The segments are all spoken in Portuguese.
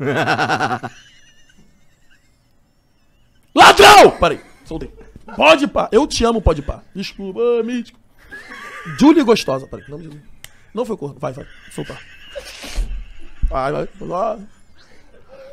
Ladrão! Peraí, soltei. Pode pá. Eu te amo, pode pá. Desculpa, ah, mítico. Julie gostosa, peraí. Não, não foi corno. Vai, vai. Soltar. Vai, vai. vai.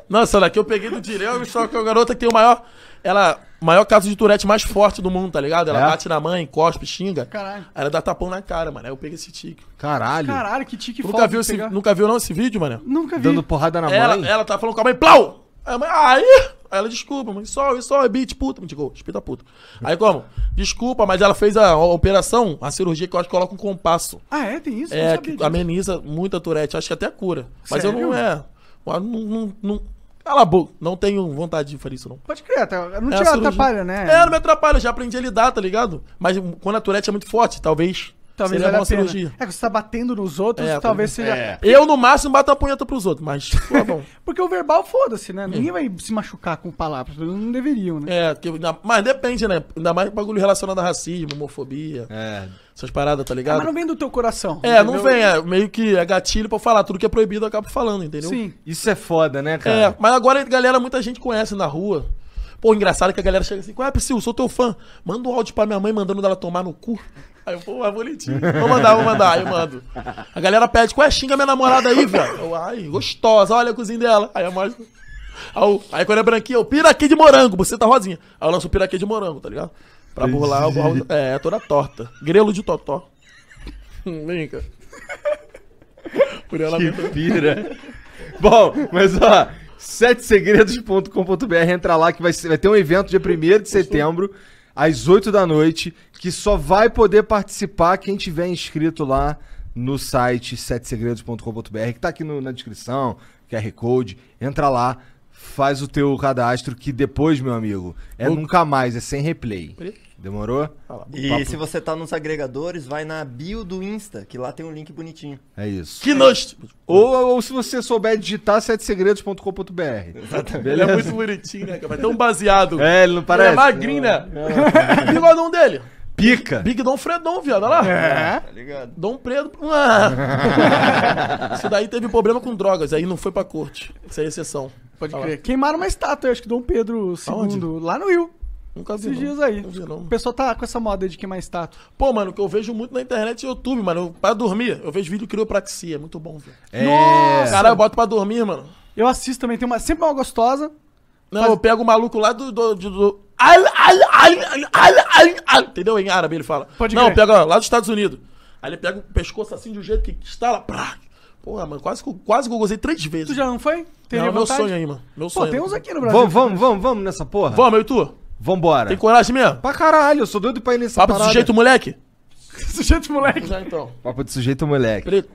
Nossa, daqui eu peguei do Direu, só que é a garota que tem o maior. Ela. Maior caso de Tourette mais forte do mundo, tá ligado? Ela é? bate na mãe, cospe, xinga. Caralho. Aí ela dá tapão na cara, mano. Aí eu peguei esse tique. Caralho. Caralho, que tique nunca foda. Viu esse, nunca viu não esse vídeo, mano? Nunca vi. Dando porrada na ela, mãe. Ela tá falando com a mãe, plau! Aí a mãe, aí! Aí ela, desculpa, mãe, só, é beat puta. Me digo, espita puta. Aí como? Desculpa, mas ela fez a, operação, a cirurgia que eu acho que coloca um compasso. Ah, é? Tem isso? É, que ameniza muito a Tourette. Acho que até cura. Mas Sério? eu não é. Não, não, não, Cala a boca. Não tenho vontade de fazer isso, não. Pode crer, tá, não é te atrapalha, né? É, não me atrapalha. Já aprendi a lidar, tá ligado? Mas quando a Tourette é muito forte, talvez Talvez seria uma cirurgia. É que você tá batendo nos outros, é, talvez é. seja. É. Eu, no máximo, bato a punheta pros outros, mas é Porque o verbal, foda-se, né? Ninguém é. vai se machucar com palavras. não deveriam, né? É, mas depende, né? Ainda mais bagulho relacionado a racismo, homofobia. É. Essas paradas, tá ligado? É, mas não vem do teu coração. É, entendeu? não vem. É, meio que é gatilho pra falar. Tudo que é proibido eu acabo falando, entendeu? Sim. Isso é foda, né, cara? É, mas agora, galera, muita gente conhece na rua. Pô, engraçado que a galera chega assim, qual é, Priscila, sou teu fã. Manda um áudio pra minha mãe mandando ela tomar no cu. Aí eu, pô, é bonitinho. Vou mandar, vou mandar. Aí eu mando. A galera pede, qual é a xinga minha namorada aí, velho. ai, gostosa, olha a cozinha dela. Aí eu é mostro. Aí, eu, aí quando é branquinha, eu piraquê de morango, você tá rosinha. Aí eu lanço o piraquê de morango, tá ligado? Pra burlar o É, toda torta. Grelo de totó. Hum, vem cá. Por ela que pira. Bom, mas ó, setesegredos.com.br, entra lá que vai, vai ter um evento dia 1 de setembro às 8 da noite, que só vai poder participar quem tiver inscrito lá no site setesegredos.com.br, que está aqui no, na descrição, QR Code. Entra lá, faz o teu cadastro que depois, meu amigo, é nunca mais, é sem replay. Demorou? E Papo. se você tá nos agregadores, vai na bio do Insta, que lá tem um link bonitinho. É isso. Que nojo! Ou, ou se você souber digitar setesegredos.com.br. Exatamente. Ele é muito bonitinho, né? Mas tão baseado. É, ele não parece. Ele é magrinho, né? E o anão dele? Pica. Big Dom Fredon, viado. Olha lá. É. é. Tá ligado? Dom Predo. Ah. Isso daí teve problema com drogas, aí não foi pra corte. Isso é exceção. Pode crer. Queimaram uma estátua, acho que Dom Pedro II, lá no Rio. Nunca vi. Esses não. dias aí. O pessoal tá com essa moda de queimar estátua. Pô, mano, que eu vejo muito na internet e é YouTube, mano. pra dormir, eu vejo vídeo criopraxia. É muito bom, velho. É. Nossa! Caralho, eu boto pra dormir, mano. Eu assisto também. Tem uma, sempre uma gostosa. Não, faz... eu pego o maluco lá do, do, do, do Al, al, al, al, Entendeu? Em árabe ele fala. Pode não, pega lá dos Estados Unidos. Aí ele pega o pescoço assim de um jeito que estala. Prá. Porra, mano, quase, quase que eu gozei três vezes. Tu já não foi? Tem não, é meu vontade? sonho aí, mano. Meu sonho. Pô, tem uns aqui no Brasil. Vamos, vamos, vamos, vamos nessa porra. Vamos, eu e tu? Vambora. Tem coragem mesmo? Pra caralho, eu sou doido pra ir nesse Papo parada. de sujeito moleque? sujeito moleque? Já então. Papo de sujeito moleque. Preto.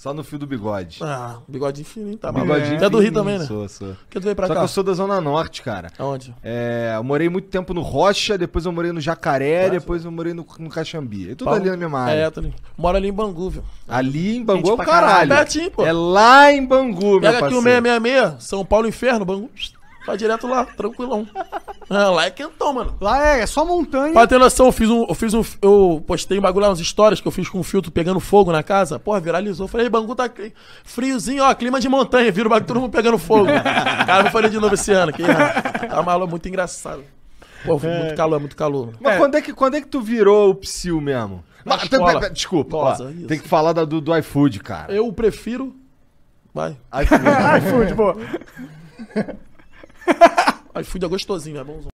Só no fio do bigode. Ah, bigode fininho, tá maluco. Bigode é. é do Rio também, né? Sou, sou. tu veio pra Só cá? que eu sou da Zona Norte, cara. Aonde? É, eu morei muito tempo no Rocha, depois eu morei no Jacaré, tá, depois eu morei no, no Caxambi. É tudo Paulo. ali na minha área. É, tô tá ali. Moro ali em Bangu, viu? Ali em Bangu Gente, é o caralho. caralho. É pertinho, pô. É lá em Bangu, meu parceiro. Pega aqui o 666, São Paulo Inferno, Bangu. Vai tá direto lá, tranquilão. Ah, lá é quentão, mano. Lá é, é só montanha. Pra ter noção, eu fiz um. Eu, fiz um, eu postei um bagulho lá nas histórias que eu fiz com um filtro pegando fogo na casa. Porra, viralizou. Falei, Bangu tá friozinho, ó, clima de montanha. Vira o bagulho, todo mundo pegando fogo. Cara, vou fazer de novo esse ano. Que, é, tá maluco, muito engraçado. Pô, é. muito calor, muito calor. Mas é. quando, é que, quando é que tu virou o psiu mesmo? Mas, desculpa, Nossa, ó, tem que falar da, do, do iFood, cara. Eu prefiro. Vai. iFood, iFood pô. iFood é gostosinho, é né, bonzão.